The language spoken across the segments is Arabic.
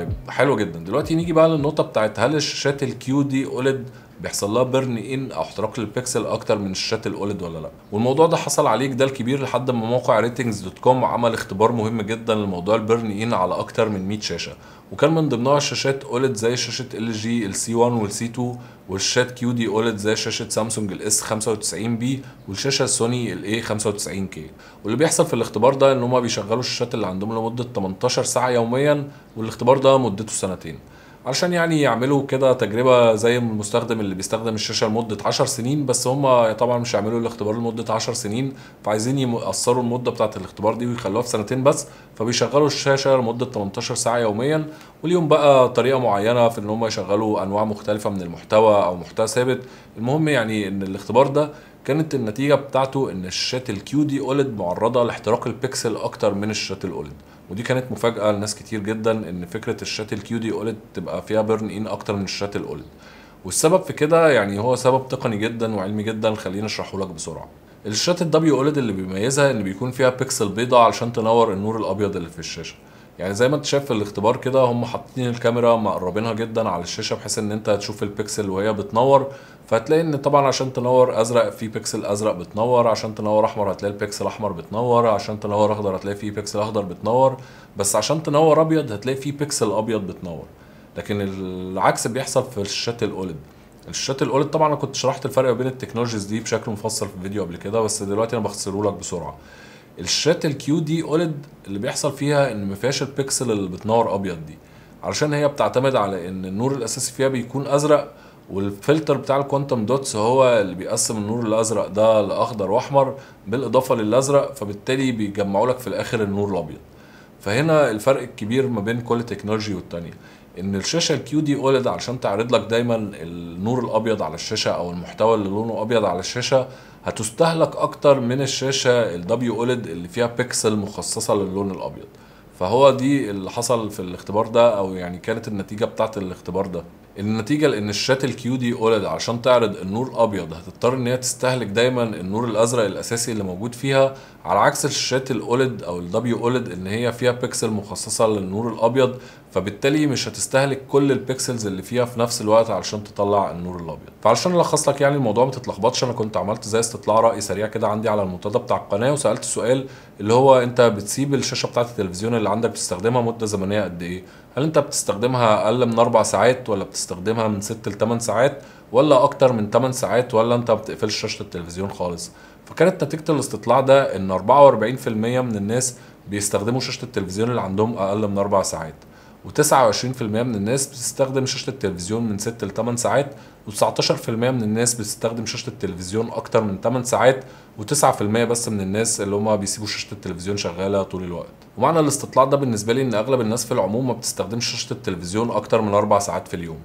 طيب حلو جدا دلوقتي نيجي بقى للنقطه بتاعت هل الشاشات الكيو دي اولد بيحصل لها بيرن ان او احتراق للبيكسل اكتر من الشاشات الاولد ولا لا والموضوع ده حصل عليه جدال كبير لحد ما موقع ريتنجز دوت كوم عمل اختبار مهم جدا لموضوع البيرن ان على اكتر من 100 شاشه وكان من ضمنها شاشات اولد زي شاشه ال جي السي 1 والسي 2 والشاشات كيو دي اولد زي شاشه سامسونج الاس 95 بي والشاشه سوني الاي 95 كي واللي بيحصل في الاختبار ده ان هم بيشغلوا الشاشات اللي عندهم لمده 18 ساعه يوميا والاختبار ده مدته سنتين علشان يعني يعملوا كده تجربه زي المستخدم اللي بيستخدم الشاشه لمده 10 سنين بس هم طبعا مش هيعملوا الاختبار لمده 10 سنين فعايزين يقصروا المده بتاعه الاختبار دي ويخلوها في سنتين بس فبيشغلوا الشاشه لمده 18 ساعه يوميا واليوم بقى طريقه معينه في ان هم يشغلوا انواع مختلفه من المحتوى او محتوى ثابت المهم يعني ان الاختبار ده كانت النتيجه بتاعته ان الشات الكيو دي اولد معرضه لاحتراق البكسل اكتر من الشات الاولد ودي كانت مفاجاه لناس كتير جدا ان فكره الشات الكيو دي اولد تبقى فيها بيرن ان اكتر من الشات الاولد والسبب في كده يعني هو سبب تقني جدا وعلمي جدا خليني اشرحه لك بسرعه الشات الدبليو اولد اللي بيميزها ان بيكون فيها بيكسل بيضاء علشان تنور النور الابيض اللي في الشاشه يعني زي ما انت شايف في الاختبار كده هم حاطين الكاميرا مقربينها جدا على الشاشه بحيث ان انت تشوف البكسل وهي بتنور فهتلاقي ان طبعا عشان تنور ازرق في بكسل ازرق بتنور عشان تنور احمر هتلاقي البكسل احمر بتنور عشان تنور اخضر هتلاقي في بكسل اخضر بتنور بس عشان تنور ابيض هتلاقي في بكسل ابيض بتنور لكن العكس بيحصل في الشاشات الاولد الشاشات الاولد طبعا انا كنت شرحت الفرق بين التكنولوجيز دي بشكل مفصل في فيديو قبل كده بس دلوقتي انا بختصره لك بسرعه الشاشات الكيو دي اولد اللي بيحصل فيها ان ما فيهاش البكسل اللي بتنور ابيض دي علشان هي بتعتمد على ان النور الاساسي فيها بيكون ازرق والفلتر بتاع الكوانتم دوتس هو اللي بيقسم النور الازرق ده لاخضر واحمر بالاضافه للازرق فبالتالي بيجمعوا لك في الاخر النور الابيض فهنا الفرق الكبير ما بين كل تكنولوجي والتانيه ان الشاشه الكيو دي اولد علشان تعرض لك دايما النور الابيض على الشاشه او المحتوى اللي لونه ابيض على الشاشه هتستهلك اكتر من الشاشه الدبليو اولد اللي فيها بيكسل مخصصه للون الابيض فهو دي اللي حصل في الاختبار ده او يعني كانت النتيجه بتاعت الاختبار ده النتيجه لان الشات الكيو دي اولد عشان تعرض النور الابيض هتضطر ان هي تستهلك دايما النور الازرق الاساسي اللي موجود فيها على عكس الشات الاولد او الدبليو اولد ان هي فيها بيكسل مخصصه للنور الابيض فبالتالي مش هتستهلك كل البيكسلز اللي فيها في نفس الوقت علشان تطلع النور الابيض فعلشان الخص لك يعني الموضوع ما تتلخبطش انا كنت عملت زي استطلاع راي سريع كده عندي على المنتدى بتاع القناه وسالت سؤال اللي هو انت بتسيب الشاشه بتاعه التلفزيون اللي عندك بتستخدمها مده زمنيه قد ايه هل انت بتستخدمها اقل من اربع ساعات ولا بتستخدمها بتستخدمها من 6 ل 8 ساعات ولا اكتر من 8 ساعات ولا انت ما بتقفلش شاشه التلفزيون خالص فكانت نتيجه الاستطلاع ده ان 44% من الناس بيستخدموا شاشه التلفزيون اللي عندهم اقل من 4 ساعات و29% من الناس بتستخدم شاشه التلفزيون من 6 ل 8 ساعات و19% من الناس بتستخدم شاشه التلفزيون اكتر من 8 ساعات و9% بس من الناس اللي هم بيسيبوا شاشه التلفزيون شغاله طول الوقت ومعنى الاستطلاع ده بالنسبه لي ان اغلب الناس في العموم ما بتستخدمش شاشه التلفزيون اكتر من اربع ساعات في اليوم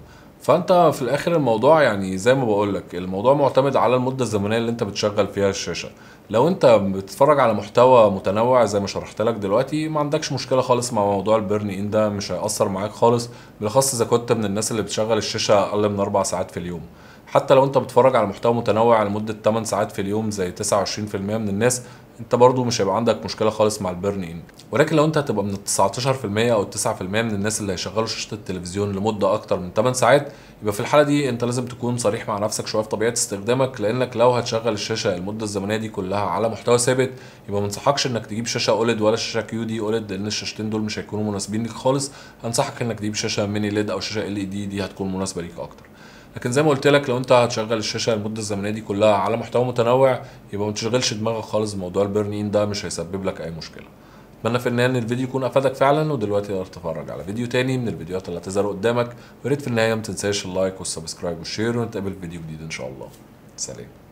فانت في الاخر الموضوع يعني زي ما بقول لك الموضوع معتمد على المده الزمنيه اللي انت بتشغل فيها الشاشه لو انت بتتفرج على محتوى متنوع زي ما شرحت لك دلوقتي ما عندكش مشكله خالص مع موضوع البيرن ان ده مش هياثر معاك خالص بالاخص اذا كنت من الناس اللي بتشغل الشاشه اقل من اربع ساعات في اليوم حتى لو انت بتتفرج على محتوى متنوع لمده 8 ساعات في اليوم زي 29% من الناس انت برضو مش هيبقى عندك مشكله خالص مع البيرن ان ولكن لو انت هتبقى من ال 19% او ال 9% من الناس اللي هيشغلوا شاشه التلفزيون لمده اكتر من 8 ساعات يبقى في الحاله دي انت لازم تكون صريح مع نفسك شويه في طبيعه استخدامك لانك لو هتشغل الشاشه المده الزمنيه دي كلها على محتوى ثابت يبقى ما انصحكش انك تجيب شاشه اوليد ولا شاشه كيو دي اوليد لان الشاشتين دول مش هيكونوا مناسبين ليك خالص انصحك انك تجيب شاشه ميني ليد او شاشه ال اي دي دي هتكون مناسبه ليك اكتر لكن زي ما قلت لك لو انت هتشغل الشاشه المده الزمنيه دي كلها على محتوى متنوع يبقى ما تشغلش دماغك خالص بموضوع البرنين ده مش هيسبب لك اي مشكله اتمنى في النهايه ان الفيديو يكون افادك فعلا ودلوقتي تقدر تتفرج على فيديو تاني من الفيديوهات اللي هتظهر قدامك ويا ريت في النهايه ما تنساش اللايك والسبسكرايب والشير ونتقابل في فيديو جديد ان شاء الله سلام